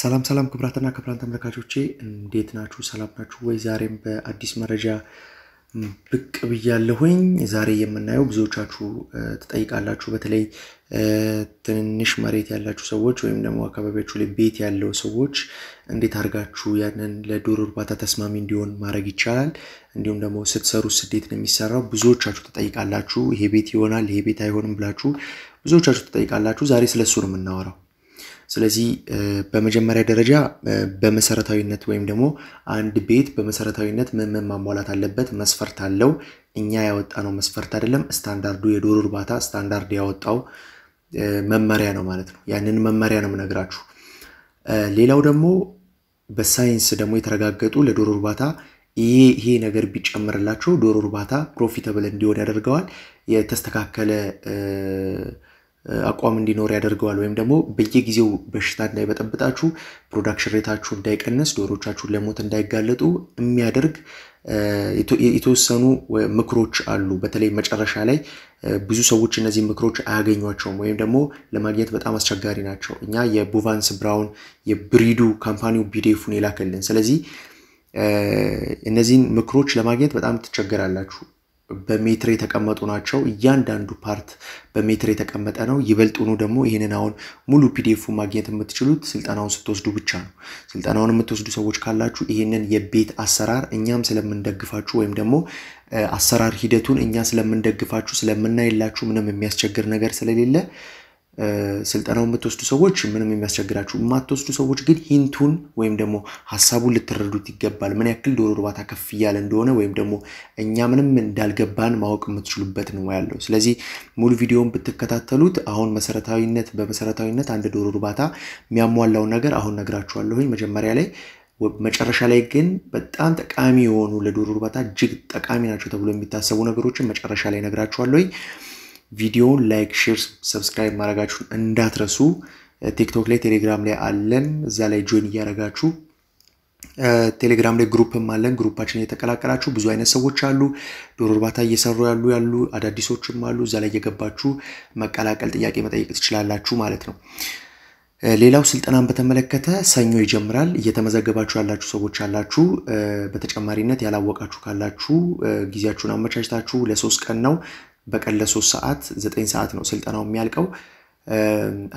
ሰላም ሰላም ክብራትና ክብራን ተመልካቾቼ እንዴት ናችሁ? ሰላም ናችሁ ወይ? ዛሬም በአዲስ መረጃ ብቅ ብያለሁኝ። ዛሬ የምናየው ብዙዎቻችሁ ትጠይቃላችሁ፣ በተለይ ትንሽ መሬት ያላችሁ ሰዎች ወይም ደግሞ አካባቢያችሁ ላይ ቤት ያለው ሰዎች እንዴት አድርጋችሁ ያንን ለዶሮ እርባታ ተስማሚ እንዲሆን ማድረግ ይቻላል፣ እንዲሁም ደግሞ ስትሰሩ እንዴት ነው የሚሰራው? ብዙዎቻችሁ ትጠይቃላችሁ። ይሄ ቤት ይሆናል፣ ይሄ ቤት አይሆንም ብላችሁ ብዙዎቻችሁ ትጠይቃላችሁ። ዛሬ ስለሱ ነው የምናወራው። ስለዚህ በመጀመሪያ ደረጃ በመሰረታዊነት ወይም ደግሞ አንድ ቤት በመሰረታዊነት ምን ምን ማሟላት አለበት? መስፈርት አለው። እኛ ያወጣነው መስፈርት አይደለም፣ ስታንዳርዱ የዶሮ እርባታ ስታንዳርድ ያወጣው መመሪያ ነው ማለት ነው። ያንን መመሪያ ነው የምነግራችሁ። ሌላው ደግሞ በሳይንስ ደግሞ የተረጋገጡ ለዶሮ እርባታ ይሄ ይሄ ነገር ቢጨምርላቸው ዶሮ እርባታ ፕሮፊተብል እንዲሆን ያደርገዋል። የተስተካከለ አቋም እንዲኖር ያደርገዋል። ወይም ደግሞ በየጊዜው በሽታ እንዳይበጠብጣችሁ፣ ፕሮዳክሽን ሬታችሁ እንዳይቀንስ፣ ዶሮቻችሁን ለሞት እንዳይጋለጡ የሚያደርግ የተወሰኑ ምክሮች አሉ። በተለይ መጨረሻ ላይ ብዙ ሰዎች እነዚህ ምክሮች አያገኟቸውም ወይም ደግሞ ለማግኘት በጣም አስቸጋሪ ናቸው። እኛ የቦቫንስ ብራውን የብሪዱ ካምፓኒው ቢዴፉን የላከልን። ስለዚህ እነዚህን ምክሮች ለማግኘት በጣም ትቸገራላችሁ። በሜትር የተቀመጡ ናቸው። እያንዳንዱ ፓርት በሜትር የተቀመጠ ነው። ይበልጡኑ ደግሞ ይህንን አሁን ሙሉ ፒዲኤፉ ማግኘት የምትችሉት ስልጠናውን ስትወስዱ ብቻ ነው። ስልጠናውን የምትወስዱ ሰዎች ካላችሁ ይህንን የቤት አሰራር እኛም ስለምንደግፋችሁ ወይም ደግሞ አሰራር ሂደቱን እኛ ስለምንደግፋችሁ ስለምናይላችሁ ምንም የሚያስቸግር ነገር ስለሌለ ስልጠናው የምትወስዱ ሰዎች ምንም የሚያስቸግራችሁ፣ የማትወስዱ ሰዎች ግን ሂንቱን ወይም ደግሞ ሀሳቡን ልትረዱት ይገባል። ምን ያክል ዶሮ እርባታ ከፍ እያለ እንደሆነ ወይም ደግሞ እኛ ምንም እንዳልገባን ማወቅ የምትችሉበት ነው ያለው። ስለዚህ ሙሉ ቪዲዮን ብትከታተሉት አሁን መሰረታዊነት በመሰረታዊነት አንድ ዶሮ እርባታ የሚያሟላውን ነገር አሁን ነግራችኋለሁኝ መጀመሪያ ላይ መጨረሻ ላይ ግን በጣም ጠቃሚ የሆኑ ለዶሮ እርባታ እጅግ ጠቃሚ ናቸው ተብሎ የሚታሰቡ ነገሮችን መጨረሻ ላይ ነግራችኋለሁኝ። ቪዲዮውን ላይክ፣ ሼር፣ ሰብስክራይብ ማድረጋችሁን እንዳትረሱ። ቲክቶክ ላይ፣ ቴሌግራም ላይ አለን። እዛ ላይ ጆይን እያደረጋችሁ ቴሌግራም ላይ ግሩፕም አለን። ግሩፓችን የተቀላቀላችሁ ብዙ አይነት ሰዎች አሉ። ዶሮ እርባታ እየሰሩ ያሉ ያሉ አዳዲሶችም አሉ። እዛ ላይ እየገባችሁ መቀላቀል፣ ጥያቄ መጠየቅ ትችላላችሁ ማለት ነው። ሌላው ስልጠናን በተመለከተ ሰኞ ይጀምራል። እየተመዘገባችሁ ያላችሁ ሰዎች አላችሁ። በተጨማሪነት ያላወቃችሁ ካላችሁ ጊዜያችሁን አመቻችታችሁ ለሶስት ቀን ነው በቀን ለሶስት ሰዓት ዘጠኝ ሰዓት ነው ስልጠናው የሚያልቀው።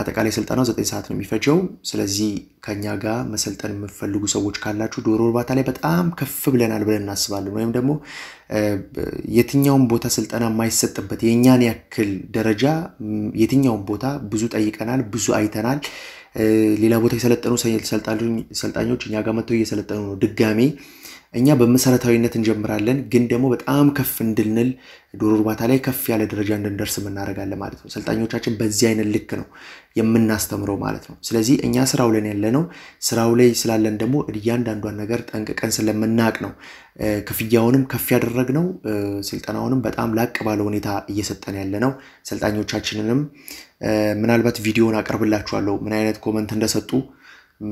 አጠቃላይ ስልጠናው ዘጠኝ ሰዓት ነው የሚፈጀው። ስለዚህ ከኛ ጋር መሰልጠን የምፈልጉ ሰዎች ካላችሁ ዶሮ እርባታ ላይ በጣም ከፍ ብለናል ብለን እናስባለን። ወይም ደግሞ የትኛውን ቦታ ስልጠና የማይሰጥበት የእኛን ያክል ደረጃ የትኛውን ቦታ ብዙ ጠይቀናል፣ ብዙ አይተናል። ሌላ ቦታ የሰለጠኑ ሰልጣኞች እኛ ጋር መጥተው እየሰለጠኑ ነው ድጋሜ እኛ በመሰረታዊነት እንጀምራለን፣ ግን ደግሞ በጣም ከፍ እንድንል ዶሮ እርባታ ላይ ከፍ ያለ ደረጃ እንድንደርስ እናደርጋለን ማለት ነው። ሰልጣኞቻችን በዚህ አይነት ልክ ነው የምናስተምረው ማለት ነው። ስለዚህ እኛ ስራው ላይ ያለ ነው። ስራው ላይ ስላለን ደግሞ እያንዳንዷን ነገር ጠንቅቀን ስለምናቅ ነው ክፍያውንም ከፍ ያደረግነው፣ ስልጠናውንም በጣም ላቅ ባለ ሁኔታ እየሰጠን ያለ ነው። ሰልጣኞቻችንንም ምናልባት ቪዲዮን አቀርብላችኋለሁ ምን አይነት ኮመንት እንደሰጡ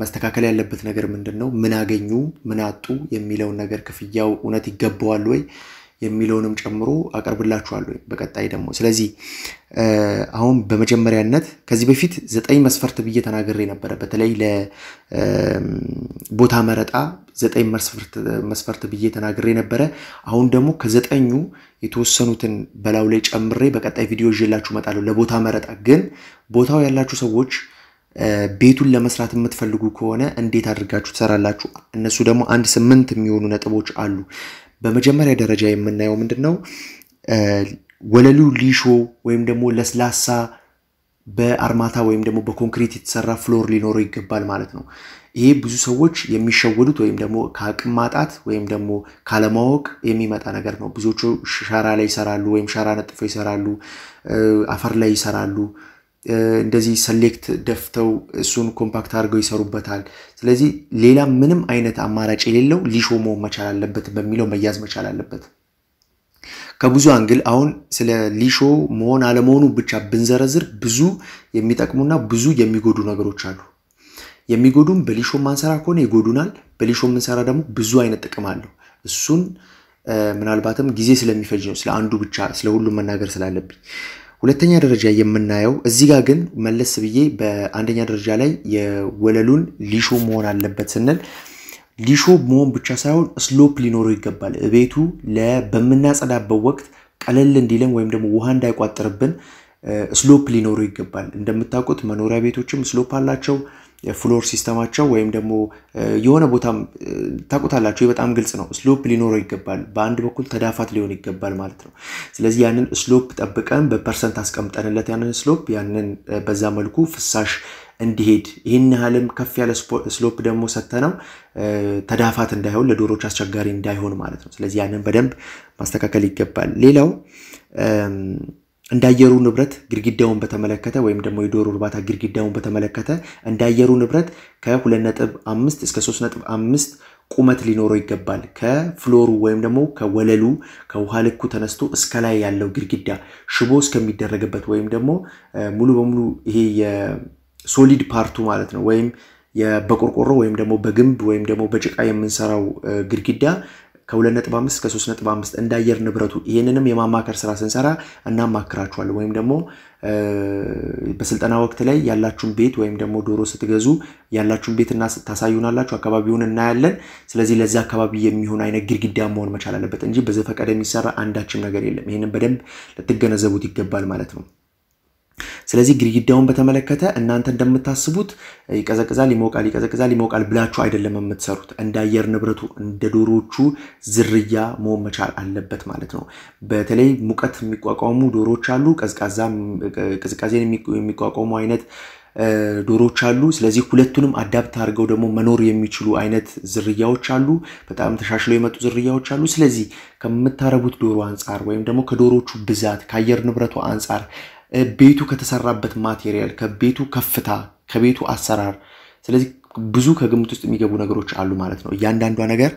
መስተካከል ያለበት ነገር ምንድን ነው፣ ምን አገኙ፣ ምን አጡ የሚለውን ነገር ክፍያው እውነት ይገባዋል ወይ የሚለውንም ጨምሮ አቀርብላችኋለሁ በቀጣይ ደግሞ። ስለዚህ አሁን በመጀመሪያነት ከዚህ በፊት ዘጠኝ መስፈርት ብዬ ተናግሬ ነበረ። በተለይ ለቦታ መረጣ ዘጠኝ መስፈርት ብዬ ተናግሬ ነበረ። አሁን ደግሞ ከዘጠኙ የተወሰኑትን በላዩ ላይ ጨምሬ በቀጣይ ቪዲዮ ይዤላችሁ እመጣለሁ። ለቦታ መረጣ ግን ቦታው ያላችሁ ሰዎች ቤቱን ለመስራት የምትፈልጉ ከሆነ እንዴት አድርጋችሁ ትሰራላችሁ? እነሱ ደግሞ አንድ ስምንት የሚሆኑ ነጥቦች አሉ። በመጀመሪያ ደረጃ የምናየው ምንድን ነው? ወለሉ ሊሾ ወይም ደግሞ ለስላሳ በአርማታ ወይም ደግሞ በኮንክሪት የተሰራ ፍሎር ሊኖረው ይገባል ማለት ነው። ይሄ ብዙ ሰዎች የሚሸወዱት ወይም ደግሞ ከአቅም ማጣት ወይም ደግሞ ካለማወቅ የሚመጣ ነገር ነው። ብዙዎቹ ሸራ ላይ ይሰራሉ፣ ወይም ሸራ ነጥፈው ይሰራሉ፣ አፈር ላይ ይሰራሉ። እንደዚህ ሰሌክት ደፍተው እሱን ኮምፓክት አድርገው ይሰሩበታል። ስለዚህ ሌላ ምንም አይነት አማራጭ የሌለው ሊሾ መሆን መቻል አለበት በሚለው መያዝ መቻል አለበት። ከብዙ አንግል አሁን ስለ ሊሾ መሆን አለመሆኑ ብቻ ብንዘረዝር ብዙ የሚጠቅሙና ብዙ የሚጎዱ ነገሮች አሉ። የሚጎዱም በሊሾ ማንሰራ ከሆነ ይጎዱናል። በሊሾ የምንሰራ ደግሞ ብዙ አይነት ጥቅም አለው። እሱን ምናልባትም ጊዜ ስለሚፈጅ ነው ስለ አንዱ ብቻ ስለ ሁሉም መናገር ስላለብኝ ሁለተኛ ደረጃ የምናየው እዚህ ጋር ግን መለስ ብዬ በአንደኛ ደረጃ ላይ የወለሉን ሊሾ መሆን አለበት ስንል ሊሾ መሆን ብቻ ሳይሆን ስሎፕ ሊኖረው ይገባል። እቤቱ በምናጸዳበት ወቅት ቀለል እንዲለን ወይም ደግሞ ውሃ እንዳይቋጥርብን ስሎፕ ሊኖረው ይገባል። እንደምታውቁት መኖሪያ ቤቶችም ስሎፕ አላቸው። ፍሎር ሲስተማቸው ወይም ደግሞ የሆነ ቦታም ታውቁታላችሁ፣ በጣም ግልጽ ነው። ስሎፕ ሊኖረው ይገባል። በአንድ በኩል ተዳፋት ሊሆን ይገባል ማለት ነው። ስለዚህ ያንን ስሎፕ ጠብቀን በፐርሰንት አስቀምጠንለት ያንን ስሎፕ ያንን በዛ መልኩ ፍሳሽ እንዲሄድ ይህን ያህልም ከፍ ያለ ስሎፕ ደግሞ ሰተነው ተዳፋት እንዳይሆን ለዶሮች አስቸጋሪ እንዳይሆን ማለት ነው። ስለዚህ ያንን በደንብ ማስተካከል ይገባል። ሌላው እንዳየሩ ንብረት ግድግዳውን በተመለከተ ወይም ደግሞ የዶሮ እርባታ ግድግዳውን በተመለከተ እንዳየሩ ንብረት ከ2.5 እስከ 3.5 ቁመት ሊኖረው ይገባል። ከፍሎሩ ወይም ደግሞ ከወለሉ ከውሃ ልኩ ተነስቶ እስከ ላይ ያለው ግድግዳ ሽቦ እስከሚደረግበት ወይም ደግሞ ሙሉ በሙሉ ይሄ የሶሊድ ፓርቱ ማለት ነው ወይም በቆርቆሮ ወይም ደግሞ በግንብ ወይም ደግሞ በጭቃ የምንሰራው ግድግዳ ከ2.5 እስከ 3.5 እንደ አየር ንብረቱ ይህንንም የማማከር ስራ ስንሰራ እናማክራችኋለን። ወይም ደግሞ በስልጠና ወቅት ላይ ያላችሁን ቤት ወይም ደግሞ ዶሮ ስትገዙ ያላችሁን ቤት እና ታሳዩናላችሁ፣ አካባቢውን እናያለን። ስለዚህ ለዚህ አካባቢ የሚሆን አይነት ግድግዳ መሆን መቻል አለበት እንጂ በዘፈቀደ የሚሰራ አንዳችም ነገር የለም። ይህንን በደንብ ልትገነዘቡት ይገባል ማለት ነው። ስለዚህ ግድግዳውን በተመለከተ እናንተ እንደምታስቡት ይቀዘቅዛል፣ ይሞቃል፣ ይቀዘቅዛል፣ ይሞቃል ብላችሁ አይደለም የምትሰሩት። እንደ አየር ንብረቱ እንደ ዶሮዎቹ ዝርያ መሆን መቻል አለበት ማለት ነው። በተለይ ሙቀት የሚቋቋሙ ዶሮዎች አሉ፣ ቅዝቃዜን የሚቋቋሙ አይነት ዶሮዎች አሉ። ስለዚህ ሁለቱንም አዳብት አድርገው ደግሞ መኖር የሚችሉ አይነት ዝርያዎች አሉ። በጣም ተሻሽለው የመጡ ዝርያዎች አሉ። ስለዚህ ከምታረቡት ዶሮ አንጻር ወይም ደግሞ ከዶሮቹ ብዛት ከአየር ንብረቱ አንጻር ቤቱ ከተሰራበት ማቴሪያል፣ ከቤቱ ከፍታ፣ ከቤቱ አሰራር፣ ስለዚህ ብዙ ከግምት ውስጥ የሚገቡ ነገሮች አሉ ማለት ነው። እያንዳንዷ ነገር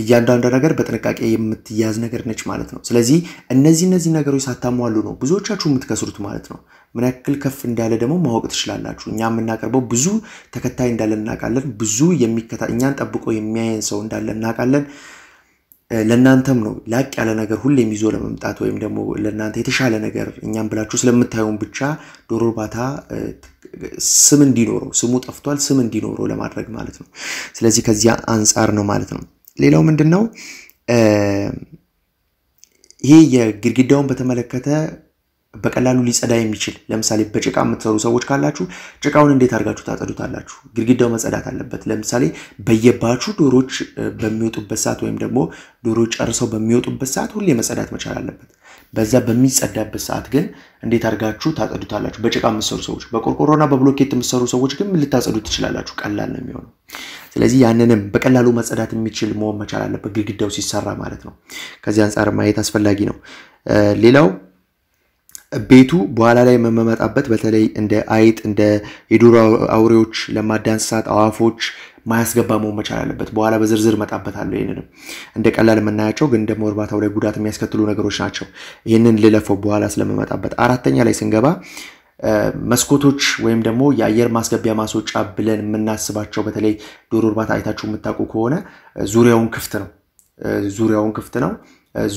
እያንዳንዷ ነገር በጥንቃቄ የምትያዝ ነገር ነች ማለት ነው። ስለዚህ እነዚህ እነዚህ ነገሮች ሳታሟሉ ነው ብዙዎቻችሁ የምትከስሩት ማለት ነው። ምን ያክል ከፍ እንዳለ ደግሞ ማወቅ ትችላላችሁ። እኛ የምናቀርበው ብዙ ተከታይ እንዳለን እናውቃለን። ብዙ እኛን ጠብቆ የሚያየን ሰው እንዳለን እናውቃለን። ለእናንተም ነው ላቅ ያለ ነገር ሁሌም ይዞ ለመምጣት ወይም ደግሞ ለእናንተ የተሻለ ነገር እኛም ብላችሁ ስለምታዩን ብቻ ዶሮ እርባታ ስም እንዲኖረው ስሙ ጠፍቷል፣ ስም እንዲኖረው ለማድረግ ማለት ነው። ስለዚህ ከዚያ አንጻር ነው ማለት ነው። ሌላው ምንድን ነው ይሄ የግድግዳውን በተመለከተ በቀላሉ ሊጸዳ የሚችል ለምሳሌ በጭቃ የምትሰሩ ሰዎች ካላችሁ ጭቃውን እንዴት አድርጋችሁ ታጸዱታላችሁ? ግድግዳው መጸዳት አለበት። ለምሳሌ በየባቹ ዶሮች በሚወጡበት ሰዓት ወይም ደግሞ ዶሮች ጨርሰው በሚወጡበት ሰዓት ሁሌ መጸዳት መቻል አለበት። በዛ በሚጸዳበት ሰዓት ግን እንዴት አድርጋችሁ ታጸዱታላችሁ? በጭቃ የምትሰሩ ሰዎች፣ በቆርቆሮና በብሎኬት የምትሰሩ ሰዎች ግን ልታጸዱ ትችላላችሁ። ቀላል ነው የሚሆነው። ስለዚህ ያንንም በቀላሉ መጸዳት የሚችል መሆን መቻል አለበት፣ ግድግዳው ሲሰራ ማለት ነው። ከዚህ አንጻር ማየት አስፈላጊ ነው። ሌላው ቤቱ በኋላ ላይ የምመጣበት በተለይ እንደ አይጥ እንደ የዱር አውሬዎች፣ ለማዳ እንስሳት፣ አዋፎች ማያስገባ መሆን መቻል አለበት። በኋላ በዝርዝር እመጣበታለሁ። ይህንንም እንደ ቀላል የምናያቸው ግን ደግሞ እርባታው ላይ ጉዳት የሚያስከትሉ ነገሮች ናቸው። ይህንን ልለፈው በኋላ ስለምመጣበት። አራተኛ ላይ ስንገባ መስኮቶች ወይም ደግሞ የአየር ማስገቢያ ማስወጫ ብለን የምናስባቸው በተለይ ዶሮ እርባታ አይታችሁ የምታውቁ ከሆነ ዙሪያውን ክፍት ነው። ዙሪያውን ክፍት ነው።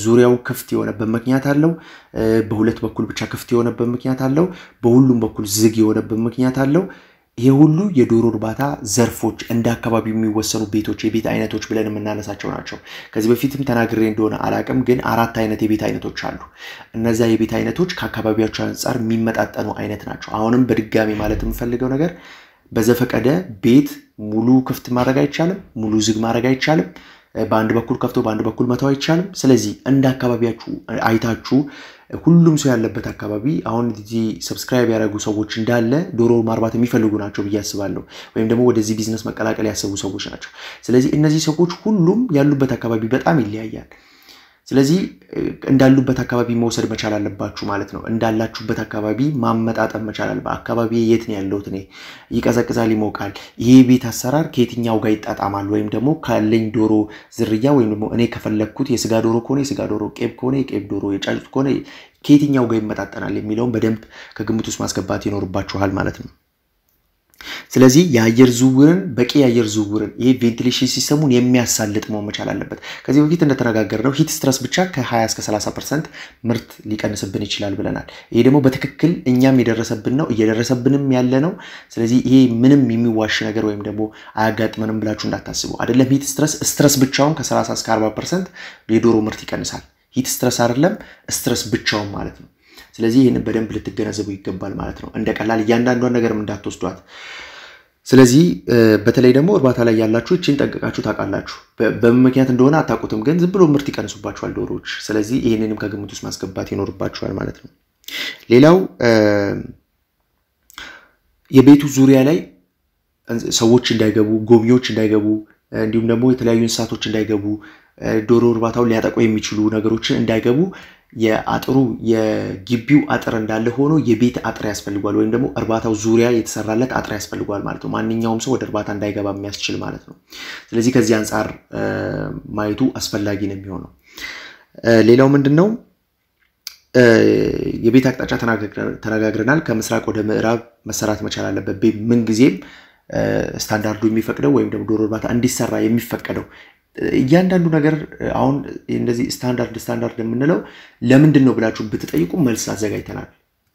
ዙሪያው ክፍት የሆነበት ምክንያት አለው። በሁለት በኩል ብቻ ክፍት የሆነበት ምክንያት አለው። በሁሉም በኩል ዝግ የሆነበት ምክንያት አለው። ይሄ ሁሉ የዶሮ እርባታ ዘርፎች እንደ አካባቢ የሚወሰኑ ቤቶች፣ የቤት አይነቶች ብለን የምናነሳቸው ናቸው። ከዚህ በፊትም ተናግሬ እንደሆነ አላቅም፣ ግን አራት አይነት የቤት አይነቶች አሉ። እነዚያ የቤት አይነቶች ከአካባቢያቸው አንጻር የሚመጣጠኑ አይነት ናቸው። አሁንም በድጋሚ ማለት የምፈልገው ነገር በዘፈቀደ ቤት ሙሉ ክፍት ማድረግ አይቻልም፣ ሙሉ ዝግ ማድረግ አይቻልም። በአንድ በኩል ከፍቶ በአንድ በኩል መተው አይቻልም። ስለዚህ እንደ አካባቢያችሁ አይታችሁ ሁሉም ሰው ያለበት አካባቢ አሁን እዚህ ሰብስክራይብ ያደረጉ ሰዎች እንዳለ ዶሮ ማርባት የሚፈልጉ ናቸው ብዬ አስባለሁ። ወይም ደግሞ ወደዚህ ቢዝነስ መቀላቀል ያሰቡ ሰዎች ናቸው። ስለዚህ እነዚህ ሰዎች ሁሉም ያሉበት አካባቢ በጣም ይለያያል። ስለዚህ እንዳሉበት አካባቢ መውሰድ መቻል አለባችሁ ማለት ነው። እንዳላችሁበት አካባቢ ማመጣጠም መቻል አለ። አካባቢ የት ነው ያለሁት? እኔ ይቀዘቅዛል፣ ይሞቃል። ይሄ ቤት አሰራር ከየትኛው ጋር ይጣጣማል? ወይም ደግሞ ካለኝ ዶሮ ዝርያ ወይም ደግሞ እኔ ከፈለግኩት የስጋ ዶሮ ከሆነ የስጋ ዶሮ፣ ቄብ ከሆነ የቄብ ዶሮ፣ የጫጩት ከሆነ ከየትኛው ጋር ይመጣጠናል የሚለውን በደንብ ከግምት ውስጥ ማስገባት ይኖርባችኋል ማለት ነው። ስለዚህ የአየር ዝውውርን በቂ የአየር ዝውውርን ይሄ ቬንቲሌሽን ሲስተሙን የሚያሳልጥ መሆን መቻል አለበት። ከዚህ በፊት እንደተነጋገርነው ሂት ስትረስ ብቻ ከ20 እስከ 30 ፐርሰንት ምርት ሊቀንስብን ይችላል ብለናል። ይሄ ደግሞ በትክክል እኛም የደረሰብን ነው እየደረሰብንም ያለ ነው። ስለዚህ ይሄ ምንም የሚዋሽ ነገር ወይም ደግሞ አያጋጥመንም ብላችሁ እንዳታስቡ አይደለም። ሂት ስትረስ ስትረስ ብቻውን ከ30 እስከ 40 ፐርሰንት የዶሮ ምርት ይቀንሳል። ሂት ስትረስ አይደለም ስትረስ ብቻውን ማለት ነው። ስለዚህ ይህን በደንብ ልትገነዘቡ ይገባል ማለት ነው። እንደ ቀላል እያንዳንዷን ነገርም እንዳትወስዷት። ስለዚህ በተለይ ደግሞ እርባታ ላይ ያላችሁ ይችን ጠቀቃችሁ ታውቃላችሁ። በምን ምክንያት እንደሆነ አታውቁትም፣ ግን ዝም ብሎ ምርት ይቀንሱባችኋል ዶሮዎች። ስለዚህ ይህንንም ከግምት ውስጥ ማስገባት ይኖርባችኋል ማለት ነው። ሌላው የቤቱ ዙሪያ ላይ ሰዎች እንዳይገቡ፣ ጎብኚዎች እንዳይገቡ፣ እንዲሁም ደግሞ የተለያዩ እንስሳቶች እንዳይገቡ፣ ዶሮ እርባታውን ሊያጠቁ የሚችሉ ነገሮችን እንዳይገቡ የአጥሩ የግቢው አጥር እንዳለ ሆኖ የቤት አጥር ያስፈልጓል፣ ወይም ደግሞ እርባታው ዙሪያ የተሰራለት አጥር ያስፈልጓል ማለት ነው። ማንኛውም ሰው ወደ እርባታ እንዳይገባ የሚያስችል ማለት ነው። ስለዚህ ከዚህ አንጻር ማየቱ አስፈላጊ ነው የሚሆነው። ሌላው ምንድን ነው? የቤት አቅጣጫ ተነጋግረናል። ከምስራቅ ወደ ምዕራብ መሰራት መቻል አለበት። ምንጊዜም ስታንዳርዱ የሚፈቅደው ወይም ደግሞ ዶሮ እርባታ እንዲሰራ የሚፈቀደው እያንዳንዱ ነገር አሁን እንደዚህ ስታንዳርድ ስታንዳርድ የምንለው ለምንድን ነው ብላችሁ ብትጠይቁ መልስ አዘጋጅተናል።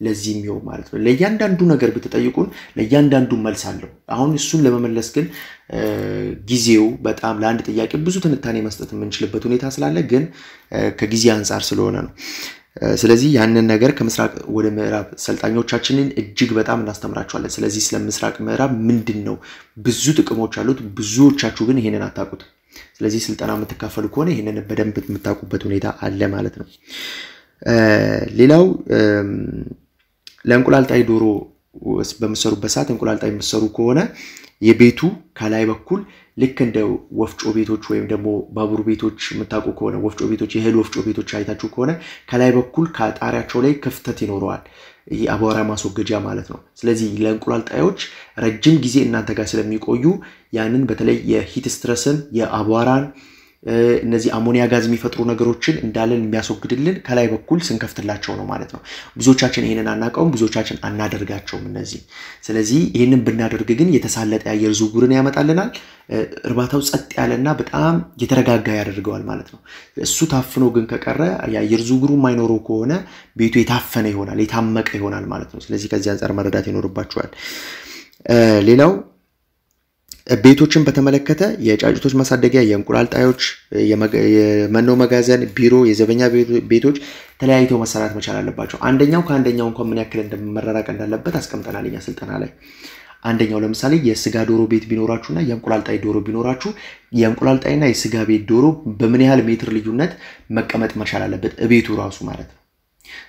ለዚህ የሚሆን ማለት ነው። ለእያንዳንዱ ነገር ብትጠይቁን ለእያንዳንዱ መልስ አለው። አሁን እሱን ለመመለስ ግን ጊዜው በጣም ለአንድ ጥያቄ ብዙ ትንታኔ መስጠት የምንችልበት ሁኔታ ስላለ ግን ከጊዜ አንጻር ስለሆነ ነው። ስለዚህ ያንን ነገር ከምስራቅ ወደ ምዕራብ ሰልጣኞቻችንን እጅግ በጣም እናስተምራቸዋለን። ስለዚህ ስለ ምስራቅ ምዕራብ ምንድን ነው ብዙ ጥቅሞች አሉት። ብዙዎቻችሁ ግን ይሄንን አታቁት? ስለዚህ ስልጠና የምትካፈሉ ከሆነ ይህንን በደንብ የምታውቁበት ሁኔታ አለ ማለት ነው። ሌላው ለእንቁላልጣይ ዶሮ በምሰሩበት ሰዓት እንቁላልጣይ የምሰሩ ከሆነ የቤቱ ከላይ በኩል ልክ እንደ ወፍጮ ቤቶች ወይም ደግሞ ባቡር ቤቶች የምታውቁ ከሆነ ወፍጮ ቤቶች፣ የእህል ወፍጮ ቤቶች አይታችሁ ከሆነ ከላይ በኩል ከጣሪያቸው ላይ ክፍተት ይኖረዋል። ይህ አቧራ ማስወገጃ ማለት ነው። ስለዚህ ለእንቁላል ጣዮች ረጅም ጊዜ እናንተ ጋር ስለሚቆዩ ያንን በተለይ የሂት ስትረስን የአቧራን እነዚህ አሞኒያ ጋዝ የሚፈጥሩ ነገሮችን እንዳለን የሚያስወግድልን ከላይ በኩል ስንከፍትላቸው ነው ማለት ነው። ብዙዎቻችን ይህንን አናውቀውም፣ ብዙዎቻችን አናደርጋቸውም እነዚህ። ስለዚህ ይህንን ብናደርግ ግን የተሳለጠ የአየር ዝውውርን ያመጣልናል። እርባታው ጸጥ ያለና በጣም የተረጋጋ ያደርገዋል ማለት ነው። እሱ ታፍኖ ግን ከቀረ የአየር ዝውውሩ የማይኖረው ከሆነ ቤቱ የታፈነ ይሆናል፣ የታመቀ ይሆናል ማለት ነው። ስለዚህ ከዚህ አንጻር መረዳት ይኖርባቸዋል። ሌላው ቤቶችን በተመለከተ የጫጩቶች ማሳደጊያ፣ የእንቁላል ጣዮች፣ የመኖ መጋዘን፣ ቢሮ፣ የዘበኛ ቤቶች ተለያይተው መሰራት መቻል አለባቸው። አንደኛው ከአንደኛው እንኳን ምን ያክል እንደመራራቅ እንዳለበት አስቀምጠናል እኛ ስልጠና ላይ። አንደኛው ለምሳሌ የስጋ ዶሮ ቤት ቢኖራችሁና የእንቁላል ጣይ ዶሮ ቢኖራችሁ የእንቁላል ጣይና የስጋ ቤት ዶሮ በምን ያህል ሜትር ልዩነት መቀመጥ መቻል አለበት እቤቱ ራሱ ማለት ነው።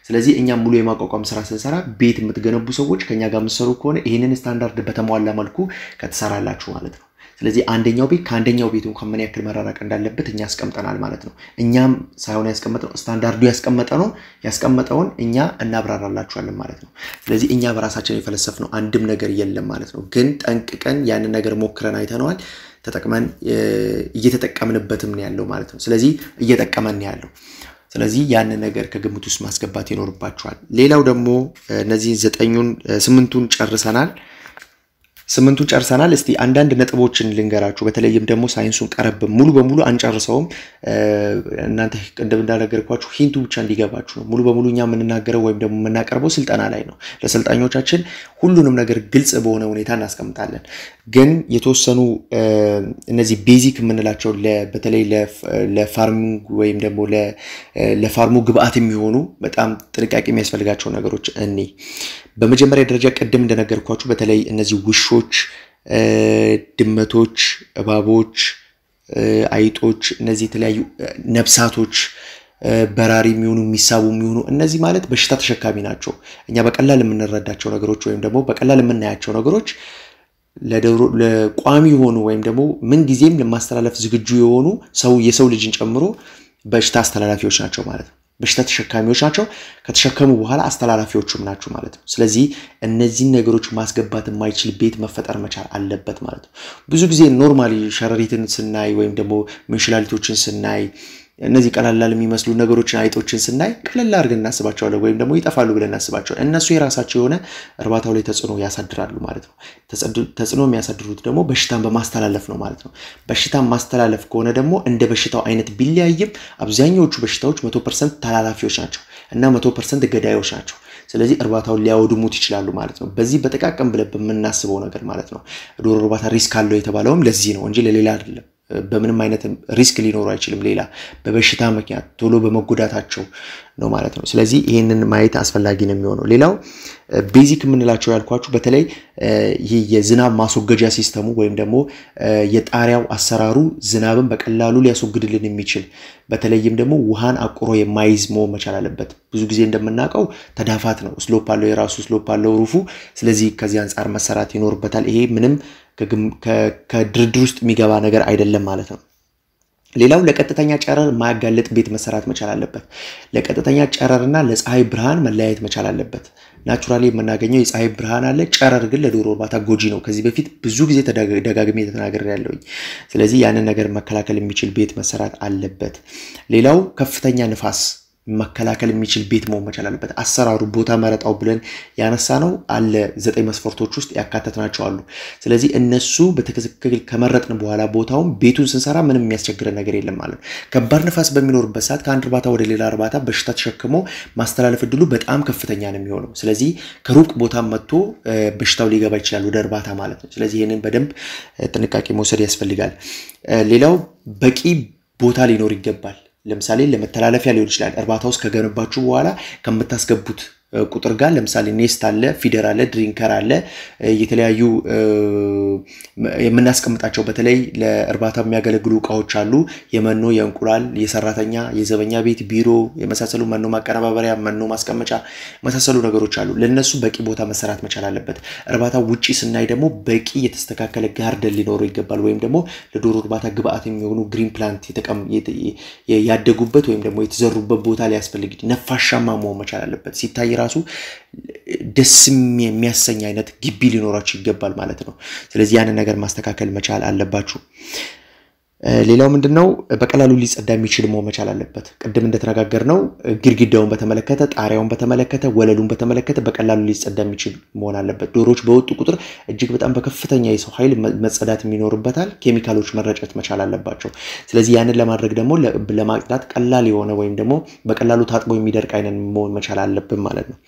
ስለዚህ እኛ ሙሉ የማቋቋም ስራ ስንሰራ ቤት የምትገነቡ ሰዎች ከኛ ጋር የምትሰሩ ከሆነ ይህንን ስታንዳርድ በተሟላ መልኩ ከተሰራላችሁ ማለት ነው። ስለዚህ አንደኛው ቤት ከአንደኛው ቤት ከምን ያክል መራራቅ እንዳለበት እኛ ያስቀምጠናል ማለት ነው። እኛም ሳይሆን ያስቀመጥነው ስታንዳርዱ ያስቀመጠ ነው። ያስቀመጠውን እኛ እናብራራላችኋለን ማለት ነው። ስለዚህ እኛ በራሳችን የፈለሰፍነው አንድም ነገር የለም ማለት ነው። ግን ጠንቅቀን ያንን ነገር ሞክረን አይተነዋል። ተጠቅመን እየተጠቀምንበትም ነው ያለው ማለት ነው። ስለዚህ እየጠቀመን ያለው ስለዚህ ያንን ነገር ከግምት ውስጥ ማስገባት ይኖርባቸዋል ሌላው ደግሞ እነዚህ ዘጠኙን ስምንቱን ጨርሰናል። ስምንቱ ጨርሰናል። እስቲ አንዳንድ ነጥቦችን ልንገራችሁ። በተለይም ደግሞ ሳይንሱን ቀረብ ሙሉ በሙሉ አንጨርሰውም። እናንተ ቅድም እንዳነገርኳችሁ ሂንቱ ብቻ እንዲገባችሁ ነው። ሙሉ በሙሉ እኛ የምንናገረው ወይም ደግሞ የምናቀርበው ስልጠና ላይ ነው። ለሰልጣኞቻችን ሁሉንም ነገር ግልጽ በሆነ ሁኔታ እናስቀምጣለን። ግን የተወሰኑ እነዚህ ቤዚክ የምንላቸው በተለይ ለፋርሚንግ ወይም ደግሞ ለፋርሙ ግብአት የሚሆኑ በጣም ጥንቃቄ የሚያስፈልጋቸው ነገሮች እኔ በመጀመሪያ ደረጃ ቅድም እንደነገርኳችሁ በተለይ እነዚህ ውሾ ውሾች፣ ድመቶች፣ እባቦች፣ አይጦች እነዚህ የተለያዩ ነብሳቶች በራሪ የሚሆኑ የሚሳቡ የሚሆኑ እነዚህ ማለት በሽታ ተሸካሚ ናቸው። እኛ በቀላል የምንረዳቸው ነገሮች ወይም ደግሞ በቀላል የምናያቸው ነገሮች ለቋሚ የሆኑ ወይም ደግሞ ምንጊዜም ለማስተላለፍ ዝግጁ የሆኑ ሰው የሰው ልጅን ጨምሮ በሽታ አስተላላፊዎች ናቸው ማለት ነው። በሽታ ተሸካሚዎች ናቸው። ከተሸከሙ በኋላ አስተላላፊዎቹም ናቸው ማለት ነው። ስለዚህ እነዚህን ነገሮች ማስገባት የማይችል ቤት መፈጠር መቻል አለበት ማለት ነው። ብዙ ጊዜ ኖርማሊ ሸረሪትን ስናይ ወይም ደግሞ መንሽላሊቶችን ስናይ እነዚህ ቀላላል የሚመስሉ ነገሮችን አይጦችን ስናይ ቀለል አድርገን እናስባቸዋለን፣ ወይም ደግሞ ይጠፋሉ ብለን እናስባቸዋለን። እነሱ የራሳቸው የሆነ እርባታው ላይ ተጽዕኖ ያሳድራሉ ማለት ነው። ተጽዕኖ የሚያሳድሩት ደግሞ በሽታን በማስተላለፍ ነው ማለት ነው። በሽታን ማስተላለፍ ከሆነ ደግሞ እንደ በሽታው አይነት ቢለያይም አብዛኛዎቹ በሽታዎች መቶ ፐርሰንት ተላላፊዎች ናቸው እና መቶ ፐርሰንት ገዳዮች ናቸው። ስለዚህ እርባታውን ሊያወድሙት ይችላሉ ማለት ነው። በዚህ በጠቃቀም ብለን በምናስበው ነገር ማለት ነው። ዶሮ እርባታ ሪስክ አለው የተባለውም ለዚህ ነው እንጂ ለሌላ አይደለም። በምንም አይነት ሪስክ ሊኖሩ አይችልም። ሌላ በበሽታ ምክንያት ቶሎ በመጎዳታቸው ነው ማለት ነው። ስለዚህ ይህንን ማየት አስፈላጊ ነው የሚሆነው። ሌላው ቤዚክ የምንላቸው ያልኳችሁ በተለይ ይህ የዝናብ ማስወገጃ ሲስተሙ ወይም ደግሞ የጣሪያው አሰራሩ ዝናብን በቀላሉ ሊያስወግድልን የሚችል በተለይም ደግሞ ውሃን አቁሮ የማይዝ መሆን መቻል አለበት። ብዙ ጊዜ እንደምናውቀው ተዳፋት ነው። ስሎፕ አለው፣ የራሱ ስሎፕ አለው ሩፉ። ስለዚህ ከዚህ አንጻር መሰራት ይኖርበታል። ይሄ ምንም ከድርድር ውስጥ የሚገባ ነገር አይደለም ማለት ነው። ሌላው ለቀጥተኛ ጨረር ማያጋልጥ ቤት መሰራት መቻል አለበት። ለቀጥተኛ ጨረርና ለፀሐይ ብርሃን መለያየት መቻል አለበት። ናቹራሊ የምናገኘው የፀሐይ ብርሃን አለ። ጨረር ግን ለዶሮ እርባታ ጎጂ ነው። ከዚህ በፊት ብዙ ጊዜ ደጋግሜ ተናግሬ ያለውኝ። ስለዚህ ያንን ነገር መከላከል የሚችል ቤት መሰራት አለበት። ሌላው ከፍተኛ ንፋስ መከላከል የሚችል ቤት መሆን መቻል አለበት። አሰራሩ፣ ቦታ መረጣው ብለን ያነሳ ነው አለ ዘጠኝ መስፈርቶች ውስጥ ያካተትናቸው አሉ። ስለዚህ እነሱ በትክክል ከመረጥን በኋላ ቦታውን ቤቱን ስንሰራ ምንም የሚያስቸግረን ነገር የለም ማለት ነው። ከባድ ንፋስ በሚኖርበት ሰዓት ከአንድ እርባታ ወደ ሌላ እርባታ በሽታ ተሸክሞ ማስተላለፍ እድሉ በጣም ከፍተኛ ነው የሚሆነው። ስለዚህ ከሩቅ ቦታ መጥቶ በሽታው ሊገባ ይችላል ወደ እርባታ ማለት ነው። ስለዚህ ይህንን በደንብ ጥንቃቄ መውሰድ ያስፈልጋል። ሌላው በቂ ቦታ ሊኖር ይገባል። ለምሳሌ ለመተላለፊያ ሊሆን ይችላል። እርባታ ውስጥ ከገነባችሁ በኋላ ከምታስገቡት ቁጥር ጋር ለምሳሌ ኔስት አለ፣ ፊደር አለ፣ ድሪንከር አለ። የተለያዩ የምናስቀምጣቸው በተለይ ለእርባታ የሚያገለግሉ እቃዎች አሉ። የመኖ፣ የእንቁላል፣ የሰራተኛ፣ የዘበኛ ቤት፣ ቢሮ የመሳሰሉ መኖ ማቀነባበሪያ፣ መኖ ማስቀመጫ መሳሰሉ ነገሮች አሉ። ለነሱ በቂ ቦታ መሰራት መቻል አለበት። እርባታ ውጪ ስናይ ደግሞ በቂ የተስተካከለ ጋርደን ሊኖረው ይገባል። ወይም ደግሞ ለዶሮ እርባታ ግብአት የሚሆኑ ግሪን ፕላንት ያደጉበት ወይም ደግሞ የተዘሩበት ቦታ ሊያስፈልግ ነፋሻማ መሆን መቻል አለበት ሲታይ ራሱ ደስ የሚያሰኝ አይነት ግቢ ሊኖራችሁ ይገባል ማለት ነው። ስለዚህ ያንን ነገር ማስተካከል መቻል አለባችሁ። ሌላው ምንድን ነው፣ በቀላሉ ሊጸዳ የሚችል መሆን መቻል አለበት። ቅድም እንደተነጋገር ነው ግድግዳውን በተመለከተ፣ ጣሪያውን በተመለከተ፣ ወለሉን በተመለከተ በቀላሉ ሊጸዳ የሚችል መሆን አለበት። ዶሮዎች በወጡ ቁጥር እጅግ በጣም በከፍተኛ የሰው ኃይል መጸዳት የሚኖርበታል። ኬሚካሎች መረጨት መቻል አለባቸው። ስለዚህ ያንን ለማድረግ ደግሞ ለማጽዳት ቀላል የሆነ ወይም ደግሞ በቀላሉ ታጥቦ የሚደርቅ አይነት መሆን መቻል አለብን ማለት ነው።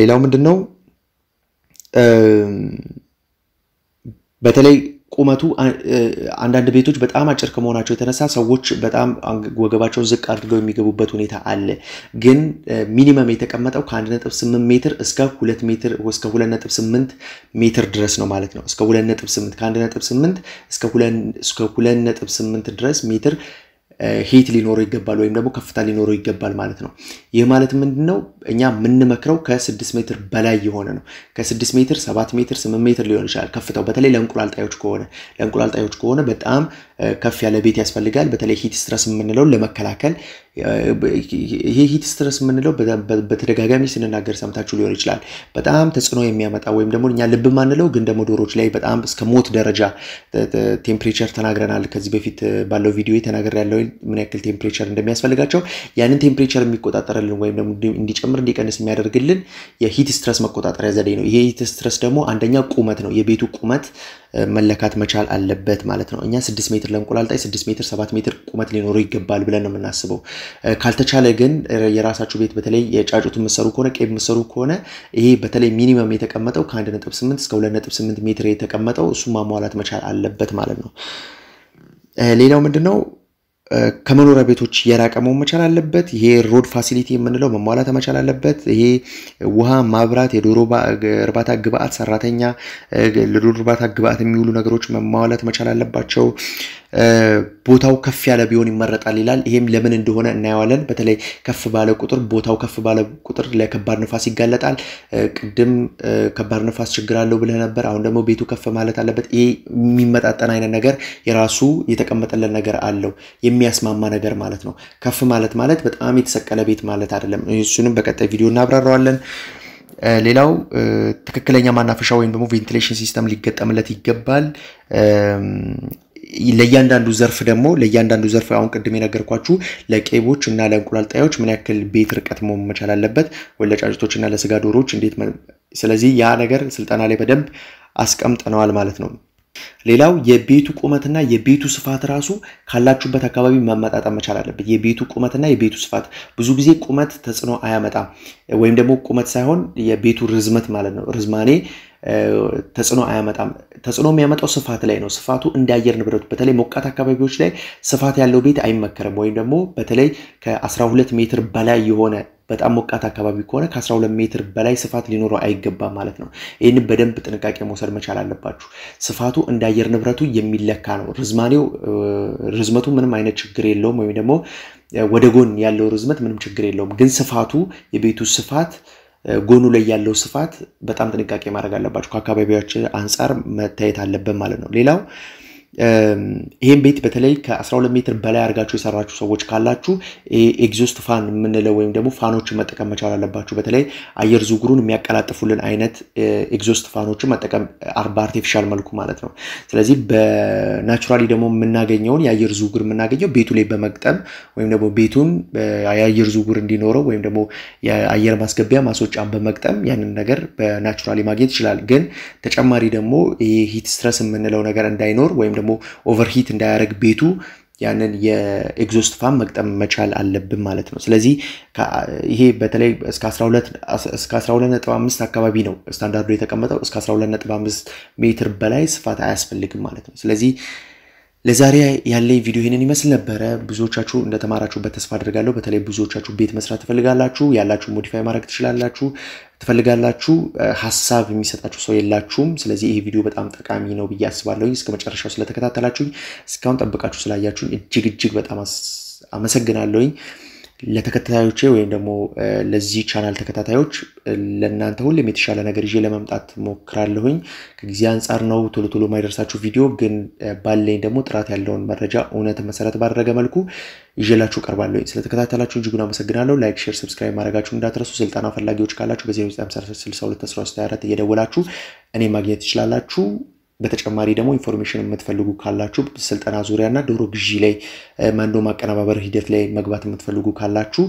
ሌላው ምንድን ነው በተለይ ቁመቱ አንዳንድ ቤቶች በጣም አጭር ከመሆናቸው የተነሳ ሰዎች በጣም ወገባቸውን ዝቅ አድርገው የሚገቡበት ሁኔታ አለ። ግን ሚኒመም የተቀመጠው ከ1.8 ሜትር እስከ 2 ሜትር እስከ 2.8 ሜትር ድረስ ነው ማለት ነው። እስከ 2.8 ከ1.8 እስከ 2.8 ድረስ ሜትር ሄት ሊኖረው ይገባል ወይም ደግሞ ከፍታ ሊኖረው ይገባል ማለት ነው። ይህ ማለት ምንድነው እኛ የምንመክረው ከ6 ሜትር በላይ የሆነ ነው። ከ6 ሜትር፣ 7 ሜትር፣ 8 ሜትር ሊሆን ይችላል ከፍታው። በተለይ ለእንቁላልጣዮች ከሆነ ለእንቁላልጣዮች ከሆነ በጣም ከፍ ያለ ቤት ያስፈልጋል። በተለይ ሂት ስትረስ የምንለው ለመከላከል ይሄ ሂት ስትረስ የምንለው በተደጋጋሚ ስንናገር ሰምታችሁ ሊሆን ይችላል። በጣም ተጽዕኖ የሚያመጣ ወይም ደግሞ እኛ ልብ ማንለው ግን ደግሞ ዶሮች ላይ በጣም እስከ ሞት ደረጃ ቴምፕሬቸር ተናግረናል። ከዚህ በፊት ባለው ቪዲዮ ተናገር ያለው ምን ያክል ቴምፕሬቸር እንደሚያስፈልጋቸው ያንን ቴምፕሬቸር የሚቆጣጠርልን ወይም ደግሞ እንዲጨምር እንዲቀንስ የሚያደርግልን የሂት ስትረስ መቆጣጠሪያ ዘዴ ነው። ይሄ ሂት ስትረስ ደግሞ አንደኛ ቁመት ነው። የቤቱ ቁመት መለካት መቻል አለበት ማለት ነው። እኛ ስድስት ሜትር ለእንቁላልጣይ 6 ሜትር 7 ሜትር ቁመት ሊኖረው ይገባል ብለን ነው የምናስበው። ካልተቻለ ግን የራሳችሁ ቤት በተለይ የጫጩት የምትሰሩ ከሆነ ቄብ የምትሰሩ ከሆነ ይሄ በተለይ ሚኒመም የተቀመጠው ከ1.8 እስከ 2.8 ሜትር የተቀመጠው እሱ ማሟላት መቻል አለበት ማለት ነው። ሌላው ምንድነው ከመኖሪያ ቤቶች የራቀ መሆን መቻል አለበት። ይሄ ሮድ ፋሲሊቲ የምንለው መሟላት መቻል አለበት። ይሄ ውሃ፣ ማብራት፣ የዶሮ እርባታ ግብአት፣ ሰራተኛ ለዶሮ እርባታ ግብአት የሚውሉ ነገሮች መሟላት መቻል አለባቸው። ቦታው ከፍ ያለ ቢሆን ይመረጣል ይላል። ይሄም ለምን እንደሆነ እናየዋለን። በተለይ ከፍ ባለ ቁጥር ቦታው ከፍ ባለ ቁጥር ለከባድ ንፋስ ይጋለጣል። ቅድም ከባድ ንፋስ ችግር አለው ብለህ ነበር። አሁን ደግሞ ቤቱ ከፍ ማለት አለበት። ይሄ የሚመጣጠን አይነት ነገር የራሱ የተቀመጠለን ነገር አለው፣ የሚያስማማ ነገር ማለት ነው። ከፍ ማለት ማለት በጣም የተሰቀለ ቤት ማለት አይደለም። እሱንም በቀጣይ ቪዲዮ እናብራራዋለን። ሌላው ትክክለኛ ማናፈሻ ወይም ደግሞ ቬንቲሌሽን ሲስተም ሊገጠምለት ይገባል። ለእያንዳንዱ ዘርፍ ደግሞ ለእያንዳንዱ ዘርፍ አሁን ቅድም የነገርኳችሁ ለቄቦች እና ለእንቁላል ጣዮች ምን ያክል ቤት ርቀት መሆን መቻል አለበት፣ ለጫጭቶች እና ለስጋ ዶሮዎች እንዴት። ስለዚህ ያ ነገር ስልጠና ላይ በደንብ አስቀምጠነዋል ማለት ነው። ሌላው የቤቱ ቁመትና የቤቱ ስፋት ራሱ ካላችሁበት አካባቢ ማመጣጠም መቻል አለበት። የቤቱ ቁመትና የቤቱ ስፋት ብዙ ጊዜ ቁመት ተጽዕኖ አያመጣም፣ ወይም ደግሞ ቁመት ሳይሆን የቤቱ ርዝመት ማለት ነው ርዝማኔ ተጽዕኖ አያመጣም። ተጽዕኖ የሚያመጣው ስፋት ላይ ነው። ስፋቱ እንደ አየር ንብረቱ በተለይ ሞቃት አካባቢዎች ላይ ስፋት ያለው ቤት አይመከርም። ወይም ደግሞ በተለይ ከ12 ሜትር በላይ የሆነ በጣም ሞቃት አካባቢ ከሆነ ከ12 ሜትር በላይ ስፋት ሊኖረው አይገባም ማለት ነው። ይህን በደንብ ጥንቃቄ መውሰድ መቻል አለባችሁ። ስፋቱ እንደ አየር ንብረቱ የሚለካ ነው። ርዝማኔው ርዝመቱ ምንም አይነት ችግር የለውም። ወይም ደግሞ ወደ ጎን ያለው ርዝመት ምንም ችግር የለውም። ግን ስፋቱ የቤቱ ስፋት ጎኑ ላይ ያለው ስፋት በጣም ጥንቃቄ ማድረግ አለባቸው። ከአካባቢዎች አንጻር መታየት አለብን ማለት ነው። ሌላው ይህም ቤት በተለይ ከ12 ሜትር በላይ አድርጋችሁ የሰራችሁ ሰዎች ካላችሁ ኤግዞስት ፋን የምንለው ወይም ደግሞ ፋኖችን መጠቀም መቻል አለባችሁ። በተለይ አየር ዝውውሩን የሚያቀላጥፉልን አይነት ኤግዞስት ፋኖችን መጠቀም በአርቲፊሻል መልኩ ማለት ነው። ስለዚህ በናቹራሊ ደግሞ የምናገኘውን የአየር ዝውውር የምናገኘው ቤቱ ላይ በመግጠም ወይም ደግሞ ቤቱን የአየር ዝውውር እንዲኖረው ወይም ደግሞ የአየር ማስገቢያ ማስወጫን በመግጠም ያንን ነገር በናቹራሊ ማግኘት ይችላል። ግን ተጨማሪ ደግሞ ይህ ሂት ስትረስ የምንለው ነገር እንዳይኖር ወይም ደግሞ ኦቨርሂት እንዳያደረግ ቤቱ ያንን የኤግዞስት ፋን መግጠም መቻል አለብን ማለት ነው። ስለዚህ ይሄ በተለይ እስከ 12.5 አካባቢ ነው ስታንዳርዱ የተቀመጠው። እስከ 12.5 ሜትር በላይ ስፋት አያስፈልግም ማለት ነው። ስለዚህ ለዛሬ ያለኝ ቪዲዮ ይህንን ይመስል ነበረ። ብዙዎቻችሁ እንደተማራችሁበት ተስፋ አድርጋለሁ። በተለይ ብዙዎቻችሁ ቤት መስራት ትፈልጋላችሁ፣ ያላችሁ ሞዲፋይ ማድረግ ትችላላችሁ። ትፈልጋላችሁ፣ ሀሳብ የሚሰጣችሁ ሰው የላችሁም። ስለዚህ ይሄ ቪዲዮ በጣም ጠቃሚ ነው ብዬ አስባለሁ። እስከ መጨረሻው ስለተከታተላችሁኝ፣ እስካሁን ጠብቃችሁ ስላያችሁኝ እጅግ እጅግ በጣም አመሰግናለሁኝ። ለተከታታዮቼ ወይም ደግሞ ለዚህ ቻናል ተከታታዮች ለእናንተ ሁሌም የተሻለ ነገር ይዤ ለመምጣት ሞክራለሁኝ። ከጊዜ አንጻር ነው ቶሎ ቶሎ የማይደርሳችሁ ቪዲዮ፣ ግን ባለኝ ደግሞ ጥራት ያለውን መረጃ እውነት መሰረት ባደረገ መልኩ ይዤላችሁ ቀርባለሁኝ። ስለተከታተላችሁ እጅጉን አመሰግናለሁ። ላይክ፣ ሼር፣ ሰብስክራይብ ማድረጋችሁ እንዳትረሱ። ስልጠና ፈላጊዎች ካላችሁ በ0952 እየደወላችሁ እኔ ማግኘት ትችላላችሁ። በተጨማሪ ደግሞ ኢንፎርሜሽን የምትፈልጉ ካላችሁ ስልጠና ዙሪያ እና ዶሮ ግዢ ላይ መንዶ ማቀነባበር ሂደት ላይ መግባት የምትፈልጉ ካላችሁ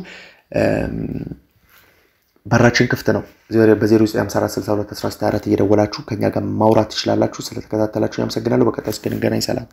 በራችን ክፍት ነው። በ0954621624 እየደወላችሁ ከኛ ጋር ማውራት ትችላላችሁ። ስለተከታተላችሁ ያመሰግናለሁ። በቀጣይ እስክንገናኝ ሰላም።